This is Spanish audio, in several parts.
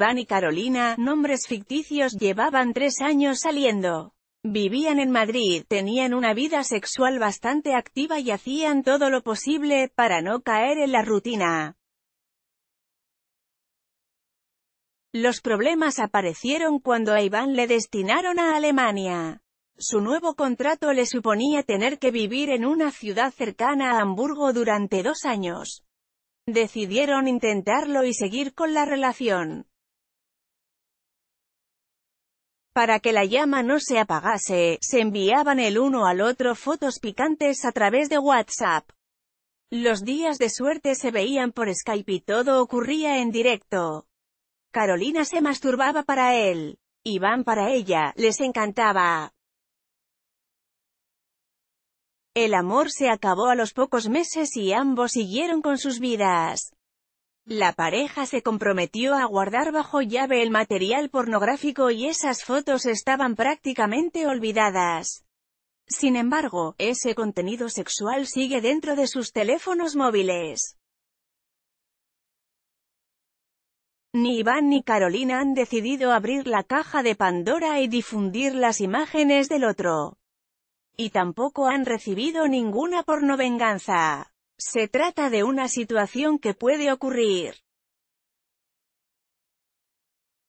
Iván y Carolina, nombres ficticios, llevaban tres años saliendo. Vivían en Madrid, tenían una vida sexual bastante activa y hacían todo lo posible para no caer en la rutina. Los problemas aparecieron cuando a Iván le destinaron a Alemania. Su nuevo contrato le suponía tener que vivir en una ciudad cercana a Hamburgo durante dos años. Decidieron intentarlo y seguir con la relación. Para que la llama no se apagase, se enviaban el uno al otro fotos picantes a través de WhatsApp. Los días de suerte se veían por Skype y todo ocurría en directo. Carolina se masturbaba para él. Iván para ella, les encantaba. El amor se acabó a los pocos meses y ambos siguieron con sus vidas. La pareja se comprometió a guardar bajo llave el material pornográfico y esas fotos estaban prácticamente olvidadas. Sin embargo, ese contenido sexual sigue dentro de sus teléfonos móviles. Ni Iván ni Carolina han decidido abrir la caja de Pandora y difundir las imágenes del otro. Y tampoco han recibido ninguna pornovenganza. Se trata de una situación que puede ocurrir.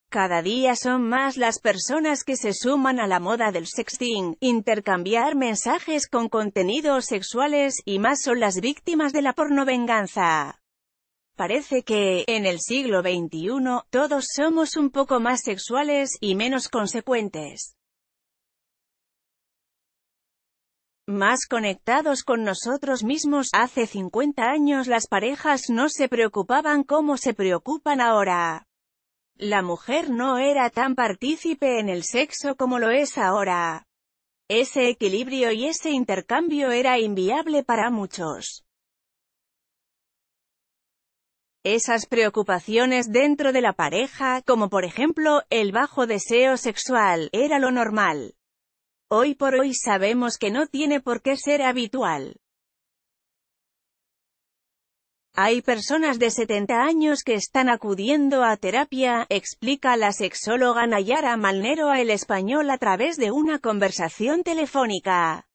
Cada día son más las personas que se suman a la moda del sexting, intercambiar mensajes con contenidos sexuales, y más son las víctimas de la pornovenganza. Parece que, en el siglo XXI, todos somos un poco más sexuales, y menos consecuentes. más conectados con nosotros mismos. Hace 50 años las parejas no se preocupaban como se preocupan ahora. La mujer no era tan partícipe en el sexo como lo es ahora. Ese equilibrio y ese intercambio era inviable para muchos. Esas preocupaciones dentro de la pareja, como por ejemplo, el bajo deseo sexual, era lo normal. Hoy por hoy sabemos que no tiene por qué ser habitual. Hay personas de 70 años que están acudiendo a terapia, explica la sexóloga Nayara Malnero a El Español a través de una conversación telefónica.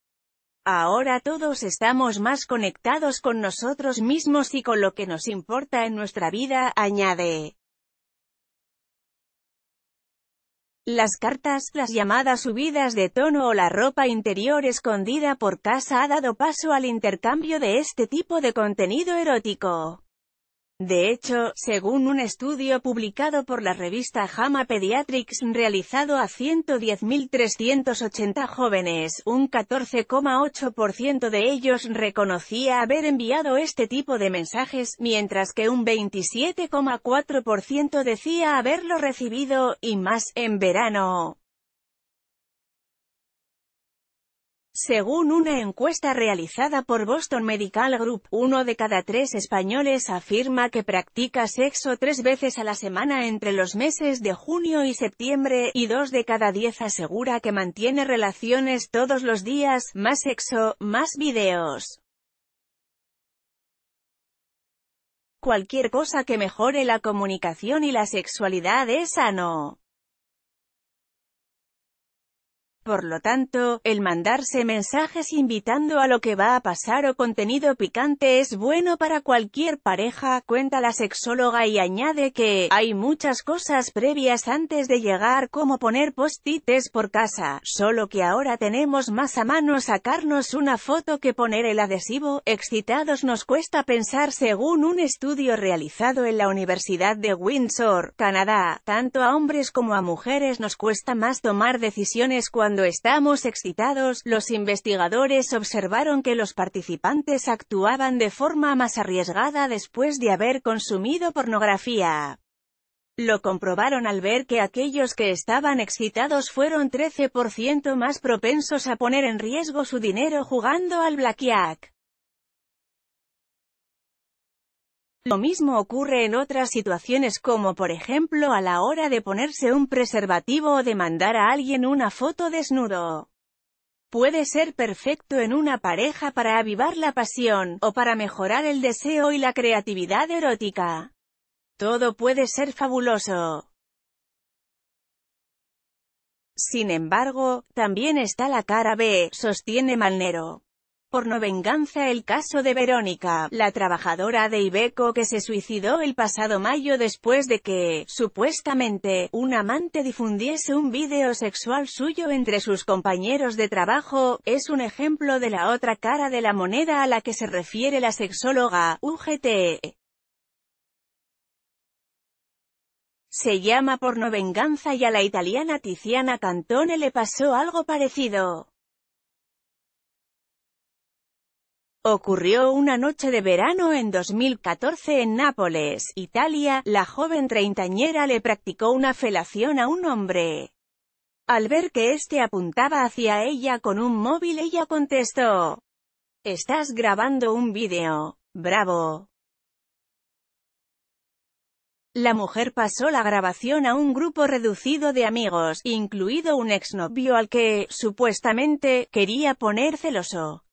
Ahora todos estamos más conectados con nosotros mismos y con lo que nos importa en nuestra vida, añade. Las cartas, las llamadas subidas de tono o la ropa interior escondida por casa ha dado paso al intercambio de este tipo de contenido erótico. De hecho, según un estudio publicado por la revista JAMA Pediatrics realizado a 110.380 jóvenes, un 14,8% de ellos reconocía haber enviado este tipo de mensajes, mientras que un 27,4% decía haberlo recibido, y más, en verano. Según una encuesta realizada por Boston Medical Group, uno de cada tres españoles afirma que practica sexo tres veces a la semana entre los meses de junio y septiembre, y dos de cada diez asegura que mantiene relaciones todos los días, más sexo, más videos. Cualquier cosa que mejore la comunicación y la sexualidad es sano. Por lo tanto, el mandarse mensajes invitando a lo que va a pasar o contenido picante es bueno para cualquier pareja, cuenta la sexóloga y añade que, hay muchas cosas previas antes de llegar como poner post por casa, solo que ahora tenemos más a mano sacarnos una foto que poner el adhesivo, excitados nos cuesta pensar según un estudio realizado en la Universidad de Windsor, Canadá, tanto a hombres como a mujeres nos cuesta más tomar decisiones cuando cuando estamos excitados, los investigadores observaron que los participantes actuaban de forma más arriesgada después de haber consumido pornografía. Lo comprobaron al ver que aquellos que estaban excitados fueron 13% más propensos a poner en riesgo su dinero jugando al blackjack. Lo mismo ocurre en otras situaciones como por ejemplo a la hora de ponerse un preservativo o de mandar a alguien una foto desnudo. Puede ser perfecto en una pareja para avivar la pasión, o para mejorar el deseo y la creatividad erótica. Todo puede ser fabuloso. Sin embargo, también está la cara B, sostiene Malnero por no venganza el caso de Verónica, la trabajadora de Ibeco que se suicidó el pasado mayo después de que, supuestamente, un amante difundiese un vídeo sexual suyo entre sus compañeros de trabajo, es un ejemplo de la otra cara de la moneda a la que se refiere la sexóloga, UGT. se llama Porno Venganza y a la italiana Tiziana Cantone le pasó algo parecido. Ocurrió una noche de verano en 2014 en Nápoles, Italia, la joven treintañera le practicó una felación a un hombre. Al ver que éste apuntaba hacia ella con un móvil ella contestó, «Estás grabando un vídeo. Bravo». La mujer pasó la grabación a un grupo reducido de amigos, incluido un exnovio al que, supuestamente, quería poner celoso.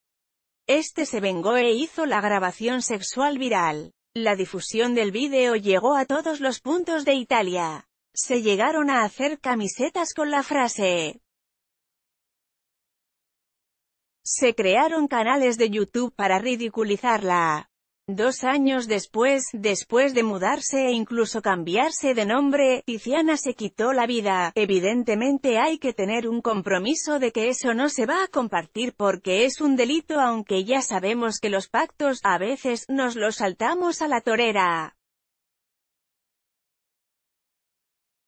Este se vengó e hizo la grabación sexual viral. La difusión del vídeo llegó a todos los puntos de Italia. Se llegaron a hacer camisetas con la frase. Se crearon canales de YouTube para ridiculizarla. Dos años después, después de mudarse e incluso cambiarse de nombre, Tiziana se quitó la vida. Evidentemente hay que tener un compromiso de que eso no se va a compartir porque es un delito aunque ya sabemos que los pactos, a veces, nos los saltamos a la torera.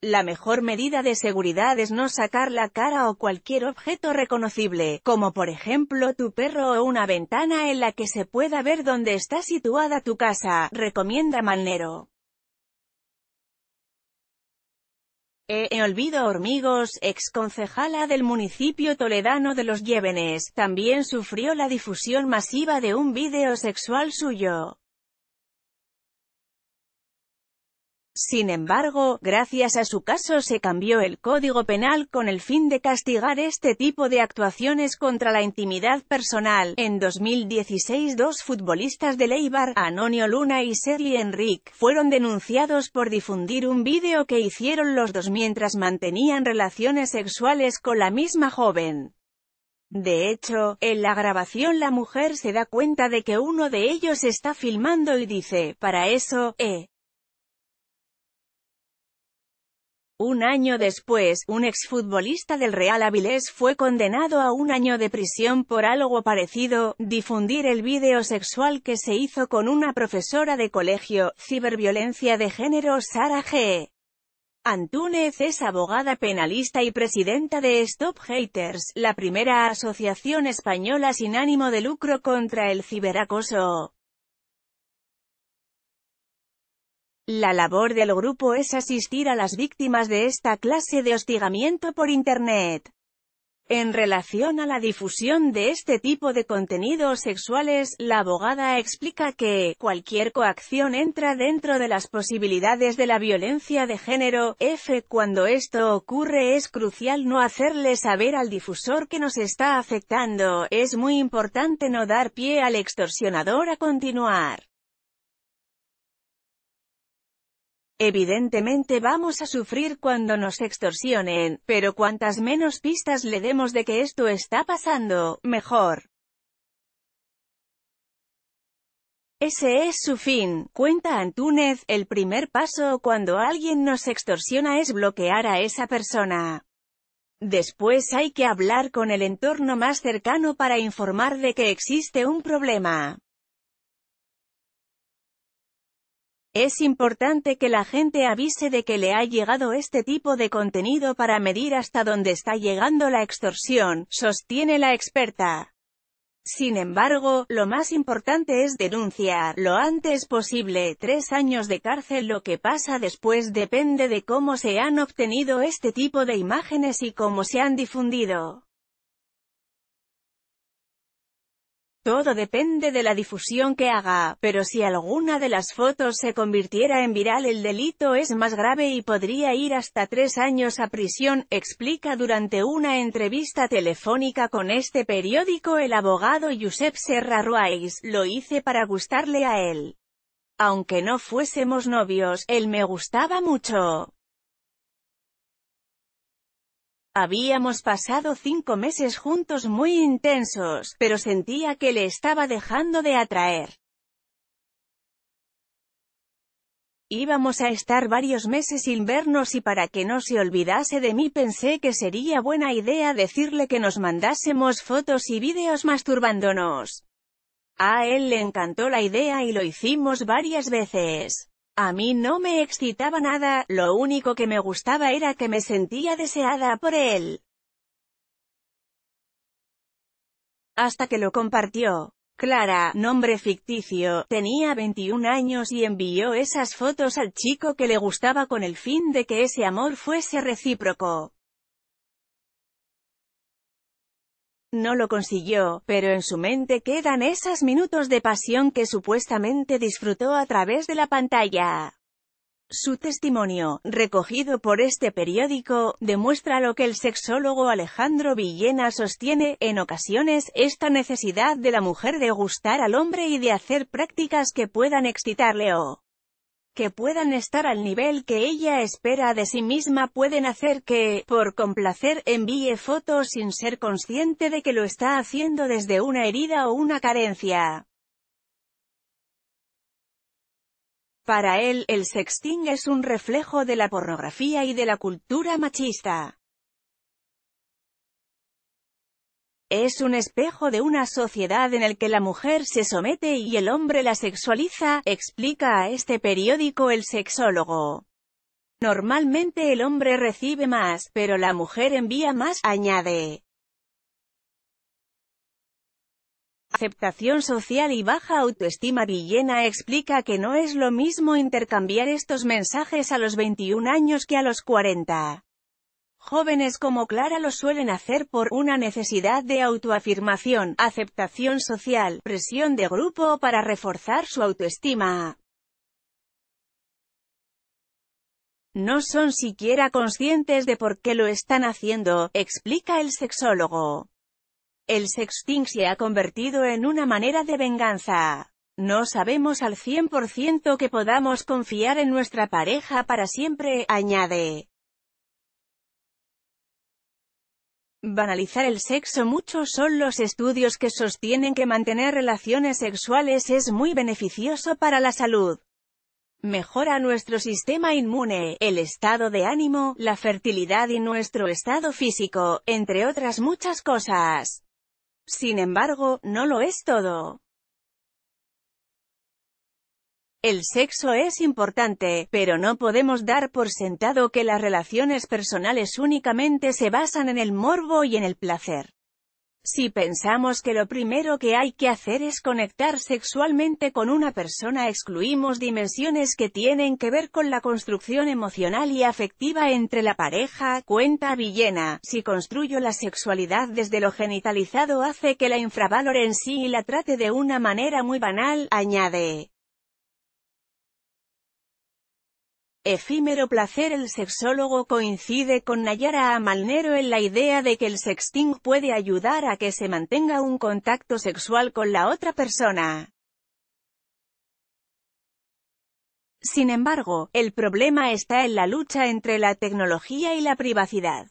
La mejor medida de seguridad es no sacar la cara o cualquier objeto reconocible, como por ejemplo tu perro o una ventana en la que se pueda ver dónde está situada tu casa, recomienda Malnero. E. Olvido Hormigos, exconcejala del municipio toledano de Los Llévenes, también sufrió la difusión masiva de un vídeo sexual suyo. Sin embargo, gracias a su caso se cambió el Código Penal con el fin de castigar este tipo de actuaciones contra la intimidad personal. En 2016 dos futbolistas de Leibar, Anonio Luna y Sergi Enrique, fueron denunciados por difundir un vídeo que hicieron los dos mientras mantenían relaciones sexuales con la misma joven. De hecho, en la grabación la mujer se da cuenta de que uno de ellos está filmando y dice, para eso, eh, Un año después, un exfutbolista del Real Avilés fue condenado a un año de prisión por algo parecido, difundir el vídeo sexual que se hizo con una profesora de colegio, ciberviolencia de género Sara G. Antúnez es abogada penalista y presidenta de Stop Haters, la primera asociación española sin ánimo de lucro contra el ciberacoso. La labor del grupo es asistir a las víctimas de esta clase de hostigamiento por Internet. En relación a la difusión de este tipo de contenidos sexuales, la abogada explica que, cualquier coacción entra dentro de las posibilidades de la violencia de género, F. Cuando esto ocurre es crucial no hacerle saber al difusor que nos está afectando, es muy importante no dar pie al extorsionador a continuar. Evidentemente vamos a sufrir cuando nos extorsionen, pero cuantas menos pistas le demos de que esto está pasando, mejor. Ese es su fin, cuenta Antúnez, el primer paso cuando alguien nos extorsiona es bloquear a esa persona. Después hay que hablar con el entorno más cercano para informar de que existe un problema. Es importante que la gente avise de que le ha llegado este tipo de contenido para medir hasta dónde está llegando la extorsión, sostiene la experta. Sin embargo, lo más importante es denunciar lo antes posible tres años de cárcel. Lo que pasa después depende de cómo se han obtenido este tipo de imágenes y cómo se han difundido. Todo depende de la difusión que haga, pero si alguna de las fotos se convirtiera en viral el delito es más grave y podría ir hasta tres años a prisión, explica durante una entrevista telefónica con este periódico el abogado Josep Serra Ruiz, lo hice para gustarle a él. Aunque no fuésemos novios, él me gustaba mucho. Habíamos pasado cinco meses juntos muy intensos, pero sentía que le estaba dejando de atraer. Íbamos a estar varios meses sin vernos y para que no se olvidase de mí pensé que sería buena idea decirle que nos mandásemos fotos y vídeos masturbándonos. A él le encantó la idea y lo hicimos varias veces. A mí no me excitaba nada, lo único que me gustaba era que me sentía deseada por él. Hasta que lo compartió. Clara, nombre ficticio, tenía 21 años y envió esas fotos al chico que le gustaba con el fin de que ese amor fuese recíproco. No lo consiguió, pero en su mente quedan esos minutos de pasión que supuestamente disfrutó a través de la pantalla. Su testimonio, recogido por este periódico, demuestra lo que el sexólogo Alejandro Villena sostiene, en ocasiones, esta necesidad de la mujer de gustar al hombre y de hacer prácticas que puedan excitarle o que puedan estar al nivel que ella espera de sí misma pueden hacer que, por complacer, envíe fotos sin ser consciente de que lo está haciendo desde una herida o una carencia. Para él, el sexting es un reflejo de la pornografía y de la cultura machista. Es un espejo de una sociedad en el que la mujer se somete y el hombre la sexualiza, explica a este periódico el sexólogo. Normalmente el hombre recibe más, pero la mujer envía más, añade. Aceptación social y baja autoestima Villena explica que no es lo mismo intercambiar estos mensajes a los 21 años que a los 40. Jóvenes como Clara lo suelen hacer por una necesidad de autoafirmación, aceptación social, presión de grupo para reforzar su autoestima. No son siquiera conscientes de por qué lo están haciendo, explica el sexólogo. El sexting se ha convertido en una manera de venganza. No sabemos al 100% que podamos confiar en nuestra pareja para siempre, añade. Banalizar el sexo Muchos son los estudios que sostienen que mantener relaciones sexuales es muy beneficioso para la salud. Mejora nuestro sistema inmune, el estado de ánimo, la fertilidad y nuestro estado físico, entre otras muchas cosas. Sin embargo, no lo es todo. El sexo es importante, pero no podemos dar por sentado que las relaciones personales únicamente se basan en el morbo y en el placer. Si pensamos que lo primero que hay que hacer es conectar sexualmente con una persona excluimos dimensiones que tienen que ver con la construcción emocional y afectiva entre la pareja, cuenta Villena, si construyo la sexualidad desde lo genitalizado hace que la infravalore en sí y la trate de una manera muy banal, añade. Efímero placer El sexólogo coincide con Nayara Amalnero en la idea de que el sexting puede ayudar a que se mantenga un contacto sexual con la otra persona. Sin embargo, el problema está en la lucha entre la tecnología y la privacidad.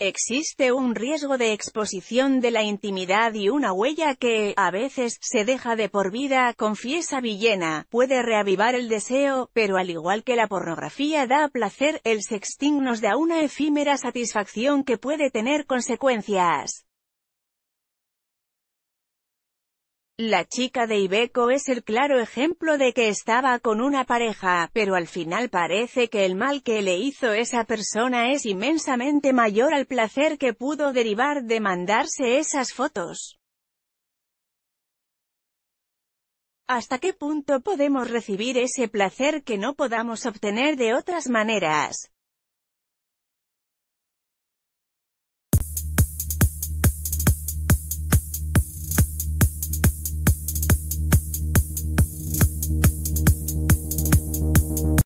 Existe un riesgo de exposición de la intimidad y una huella que, a veces, se deja de por vida, confiesa Villena, puede reavivar el deseo, pero al igual que la pornografía da placer, el sexting nos da una efímera satisfacción que puede tener consecuencias. La chica de Ibeco es el claro ejemplo de que estaba con una pareja, pero al final parece que el mal que le hizo esa persona es inmensamente mayor al placer que pudo derivar de mandarse esas fotos. ¿Hasta qué punto podemos recibir ese placer que no podamos obtener de otras maneras?